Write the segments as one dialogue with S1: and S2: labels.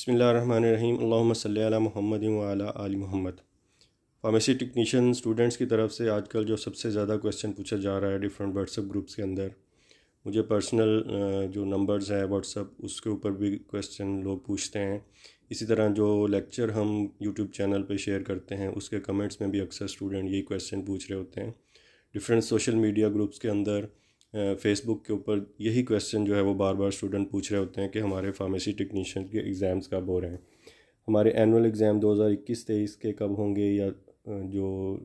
S1: बसमीम अल्ला महमद आल महमद फार्मेसी टेक्नीशियन स्टूडेंट्स की तरफ से आजकल जो सबसे ज़्यादा क्वेश्चन पूछा जा रहा है डिफरेंट व्हाट्सअप ग्रुप्स के अंदर मुझे पर्सनल जो नंबर्स है व्हाट्सअप उसके ऊपर भी क्वेश्चन लोग पूछते हैं इसी तरह जो लेक्चर हम यूट्यूब चैनल पर शेयर करते हैं उसके कमेंट्स में भी अक्सर स्टूडेंट यही क्वेश्चन पूछ रहे होते हैं डिफरेंट सोशल मीडिया ग्रुप्स के अंदर फेसबुक के ऊपर यही क्वेश्चन जो है वो बार बार स्टूडेंट पूछ रहे होते हैं कि हमारे फार्मेसी टेक्नीशियन के एग्ज़ाम्स कब हो रहे हैं हमारे एनुअल एग्ज़ाम 2021-23 के कब होंगे या जो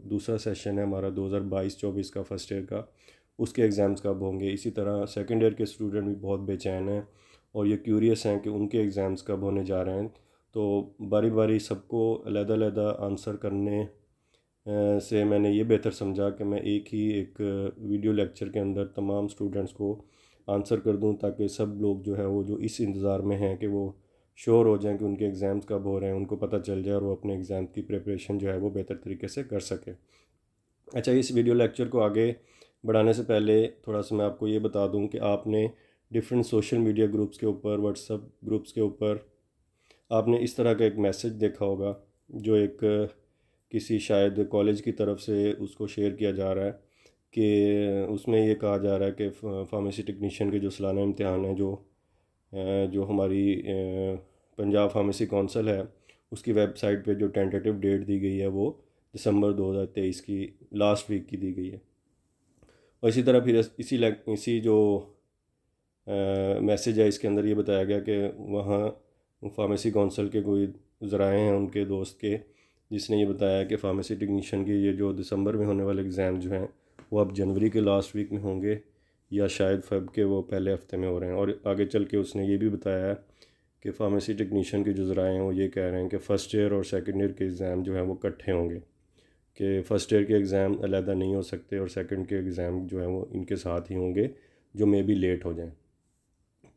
S1: दूसरा सेशन है हमारा 2022-24 का फर्स्ट ईयर का उसके एग्ज़ाम्स कब होंगे इसी तरह सेकेंड ईयर के स्टूडेंट भी बहुत बेचैन हैं और ये क्यूरियस हैं कि उनके एग्ज़ाम्स कब होने जा रहे हैं तो बारी बारी सबको अलहदा अलहदा आंसर करने से मैंने ये बेहतर समझा कि मैं एक ही एक वीडियो लेक्चर के अंदर तमाम स्टूडेंट्स को आंसर कर दूं ताकि सब लोग जो है वो जो इस इंतज़ार में हैं कि वो श्योर हो जाएं कि उनके एग्ज़ाम्स कब हो रहे हैं उनको पता चल जाए और वो अपने एग्ज़ाम की प्रिपरेशन जो है वो बेहतर तरीके से कर सके अच्छा इस वीडियो लेक्चर को आगे बढ़ाने से पहले थोड़ा सा मैं आपको ये बता दूँ कि आपने डिफरेंट सोशल मीडिया ग्रुप्स के ऊपर व्हाट्सअप ग्रुप्स के ऊपर आपने इस तरह का एक मैसेज देखा होगा जो एक किसी शायद कॉलेज की तरफ से उसको शेयर किया जा रहा है कि उसमें ये कहा जा रहा है कि फार्मेसी टेक्नीशियन के जो सालाना इम्तहान है जो जो हमारी पंजाब फार्मेसी कौंसल है उसकी वेबसाइट पे जो टेंटेटिव डेट दी गई है वो दिसंबर 2023 की लास्ट वीक की दी गई है और इसी तरह फिर इसी इसी जो मैसेज है इसके अंदर ये बताया गया कि वहाँ फार्मेसी कौंसल के कोई ज़राए हैं उनके दोस्त के जिसने ये बताया कि फार्मेसी टेक्नीशियन के ये जो दिसंबर में होने वाले एग्ज़ाम जो हैं वो अब जनवरी के लास्ट वीक में होंगे या शायद फेब के वो पहले हफ्ते में हो रहे हैं और आगे चल के उसने ये भी बताया कि फार्मेसी टेक्नीशियन के जो ज़रा हैं वो ये कह रहे हैं कि फ़र्स्ट ईयर और सेकेंड ईयर के एग्ज़ाम जो हैं वो इकट्ठे होंगे कि फ़र्स्ट ईयर के एग्ज़ाम अलहदा नहीं हो सकते और सेकेंड के एग्ज़ाम जो हैं वो इनके साथ ही होंगे जो मे बी लेट हो जाएँ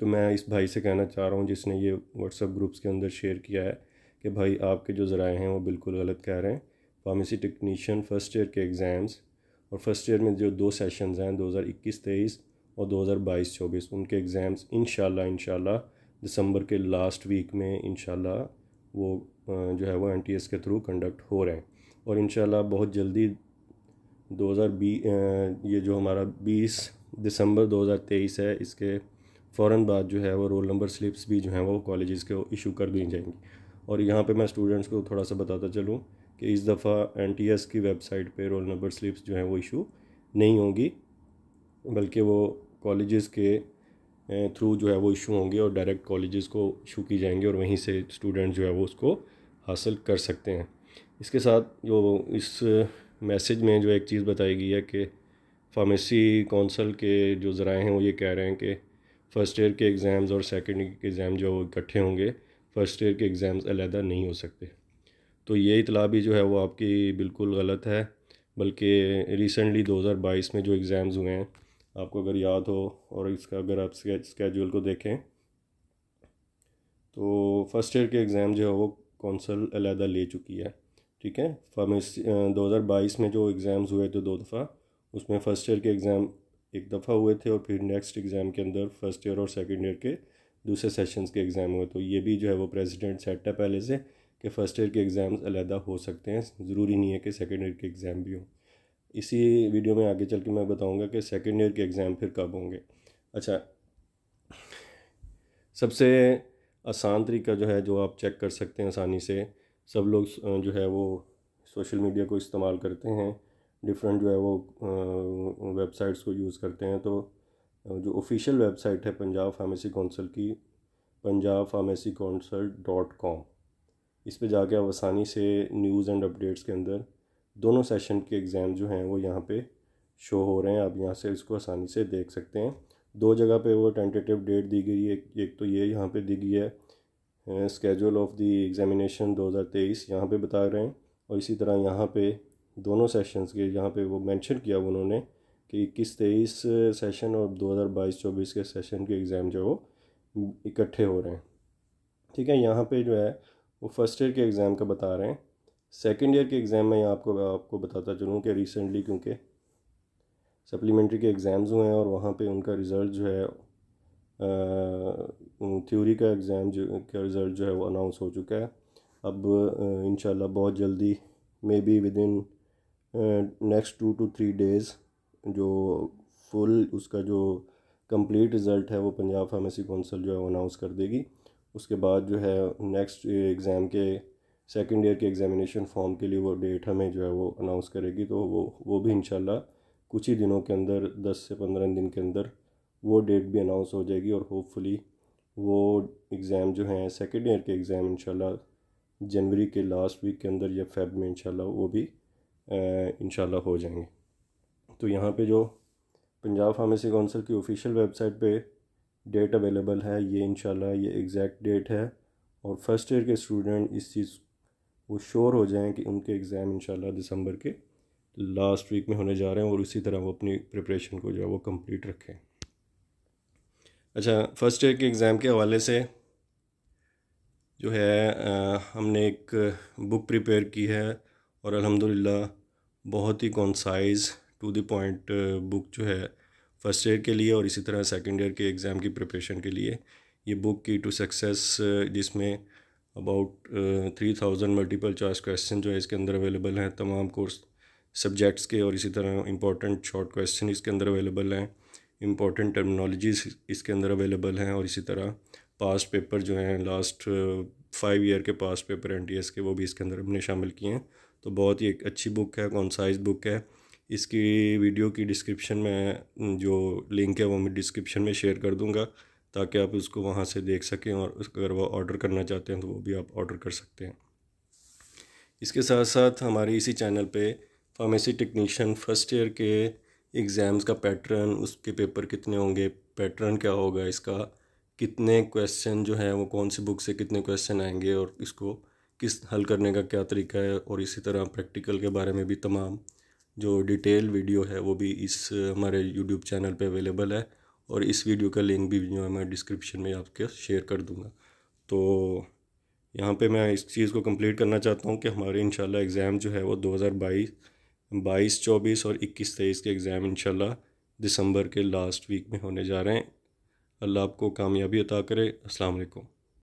S1: तो मैं इस भाई से कहना चाह रहा हूँ जिसने ये व्हाट्सअप ग्रुप्स के अंदर शेयर किया है कि भाई आपके जो ज़राए हैं वो बिल्कुल गलत कह रहे हैं फार्मेसी टेक्नीशियन फ़र्स्ट ईयर के एग्ज़ाम्स और फर्स्ट ईयर में जो दो सेशन हैं 2021-23 और 2022-24 उनके एग्ज़ाम्स इन इन दिसंबर के लास्ट वीक में इन वो जो है वो एन के थ्रू कंडक्ट हो रहे हैं और इन बहुत जल्दी 2020 ये जो हमारा 20 दिसंबर 2023 है इसके फ़ौर बाद जो है वो रोल नंबर स्लिप्स भी जो हैं वो कॉलेज़ के इशू कर दी जाएंगी और यहाँ पे मैं स्टूडेंट्स को थोड़ा सा बताता चलूँ कि इस दफ़ा एन की वेबसाइट पे रोल नंबर स्लिप्स जो हैं वो इशू नहीं होंगी बल्कि वो कॉलेजेस के थ्रू जो है वो इशू होंगे और डायरेक्ट कॉलेजेस को इशू की जाएंगे और वहीं से स्टूडेंट जो है वो उसको हासिल कर सकते हैं इसके साथ जो इस मैसेज में जो एक चीज़ बताई गई है कि फार्मेसी कौंसल के जो ज़राए हैं वो ये कह रहे हैं कि फ़र्स्ट ईयर के एग्ज़ाम्स और सेकेंड ईयर के एग्ज़ाम जो इकट्ठे होंगे फ़र्स्ट ईयर के एग्ज़ाम्स अलहदा नहीं हो सकते तो ये इतला भी जो है वो आपकी बिल्कुल गलत है बल्कि रिसेंटली 2022 में जो एग्ज़ाम्स हुए हैं आपको अगर याद हो और इसका अगर आप स्केजूल को देखें तो फर्स्ट ईयर के एग्ज़ाम जो है वो कौंसल अलहदा ले चुकी है ठीक है फार्मेसी दो हज़ार बाईस में जो एग्ज़ाम्स हुए थे दो दफ़ा उसमें फ़र्स्ट ईयर के एग्ज़ाम एक दफ़ा हुए थे और फिर नेक्स्ट एग्ज़ाम के अंदर फर्स्ट ईयर और सेकेंड ईयर के दूसरे सेशंस के एग्ज़ाम हुए तो ये भी जो है वो प्रेसिडेंट सेट है पहले से कि फ़र्स्ट ईयर के एग्ज़ाम्स अलहदा हो सकते हैं ज़रूरी नहीं है कि सेकेंड ईयर के एग्ज़ाम भी हों इसी वीडियो में आगे चल के मैं बताऊँगा कि सेकेंड ईयर के एग्ज़ाम फिर कब होंगे अच्छा सबसे आसान तरीका जो है जो आप चेक कर सकते हैं आसानी से सब लोग जो है वो सोशल मीडिया को इस्तेमाल करते हैं डिफरेंट जो है वो वेबसाइट्स को यूज़ करते हैं तो जो ऑफिशियल वेबसाइट है पंजाब फार्मेसी काउंसिल की Punjab pharmacy council dot com इस पर जाके आप आसानी से न्यूज़ एंड अपडेट्स के अंदर दोनों सेशन के एग्ज़ाम जो हैं वो यहाँ पे शो हो रहे हैं आप यहाँ से इसको आसानी से देख सकते हैं दो जगह पे वो टेंटेटिव डेट दी गई है एक तो ये यहाँ पे दी गई है स्केजूल ऑफ द एग्ज़ामिनेशन 2023 यहाँ पर बता रहे हैं और इसी तरह यहाँ पे दोनों सेशंस के यहाँ पे वो मेंशन किया उन्होंने कि इक्कीस तेईस सेशन और दो हज़ार बाईस चौबीस के सेशन के एग्ज़ाम जो वो इकट्ठे हो रहे हैं ठीक है यहाँ पे जो है वो फर्स्ट ईयर के एग्ज़ाम का बता रहे हैं सेकेंड ईयर के एग्ज़ाम में आपको आपको बताता चलूँ कि रिसेंटली क्योंकि सप्लीमेंट्री के एग्ज़ाम्स हुए हैं और वहाँ पे उनका रिज़ल्ट जो है थ्योरी का एग्ज़ाम जो का रिज़ल्ट जो है वो अनाउंस हो चुका है अब इन बहुत जल्दी maybe within next two two three days जो फुल उसका जो कंप्लीट रिज़ल्ट है वो पंजाब फार्मेसी कौंसिल जो है वो अनाउंस कर देगी उसके बाद जो है नेक्स्ट एग्ज़ाम के सेकेंड ईयर के एग्ज़ामिनेशन फॉर्म के लिए वो डेट हमें जो है वो अनाउंस करेगी तो वो वो भी इन कुछ ही दिनों के अंदर दस से पंद्रह दिन के अंदर वो डेट भी अनाउंस हो जाएगी और होपफुली वो एग्ज़ाम जो हैं सेकेंड ईयर के एग्ज़ाम इन जनवरी के लास्ट वीक के अंदर या फेब में इन वो भी इन हो जाएंगे तो यहाँ पे जो पंजाब फार्मेसी काउंसिल की ऑफिशियल वेबसाइट पे डेट अवेलेबल है ये इनशाला ये एग्जैक्ट डेट है और फर्स्ट ईयर के स्टूडेंट इस चीज़ वो श्योर हो जाएं कि उनके एग्ज़ाम इंशाल्लाह दिसंबर के लास्ट वीक में होने जा रहे हैं और उसी तरह वो अपनी प्रिपरेशन को जो है वो कम्प्लीट रखें अच्छा फर्स्ट ईयर के एग्ज़ाम के हवाले से जो है आ, हमने एक बुक प्रिपेयर की है और अलहमदिल्ला बहुत ही concise to the point book जो है फर्स्ट ईयर के लिए और इसी तरह सेकेंड ईयर के एग्ज़ाम की प्रिपरेशन के लिए ये book key to success uh, जिसमें about three thousand multiple choice question जो है इसके अंदर अवेलेबल हैं तमाम कोर्स सब्जेक्ट्स के और इसी तरह इंपॉर्टेंट शॉर्ट क्वेश्चन इसके अंदर अवेलेबल हैं इंपॉर्टेंट टर्मिनोलॉजीज इसके अंदर अवेलेबल हैं और इसी तरह पास्ट पेपर जो हैं लास्ट फाइव ईयर के पास्ट पेपर एन के वो भी इसके अंदर हमने शामिल किए हैं तो बहुत ही एक अच्छी बुक है कॉन्साइज बुक है इसकी वीडियो की डिस्क्रिप्शन में जो लिंक है वो मैं डिस्क्रिप्शन में शेयर कर दूँगा ताकि आप उसको वहाँ से देख सकें और अगर वो ऑर्डर करना चाहते हैं तो वो भी आप ऑर्डर कर सकते हैं इसके साथ साथ हमारे इसी चैनल पे फार्मेसी टेक्नीशियन फर्स्ट ईयर के एग्ज़ाम्स का पैटर्न उसके पेपर कितने होंगे पैटर्न क्या होगा इसका कितने क्वेश्चन जो है वो कौन सी बुक से कितने क्वेश्चन आएंगे और इसको किस हल करने का क्या तरीका है और इसी तरह प्रैक्टिकल के बारे में भी तमाम जो डिटेल वीडियो है वो भी इस हमारे यूट्यूब चैनल पे अवेलेबल है और इस वीडियो का लिंक भी जो है मैं डिस्क्रिप्शन में आपके शेयर कर दूँगा तो यहाँ पे मैं इस चीज़ को कंप्लीट करना चाहता हूँ कि हमारे इंशाल्लाह एग्ज़ाम जो है वो 2022 बाईस चौबीस और इक्कीस तेईस के एग्ज़ाम इंशाल्लाह दिसंबर के लास्ट वीक में होने जा रहे हैं अल्लाह आपको कामयाबी अता करे अस्सलाम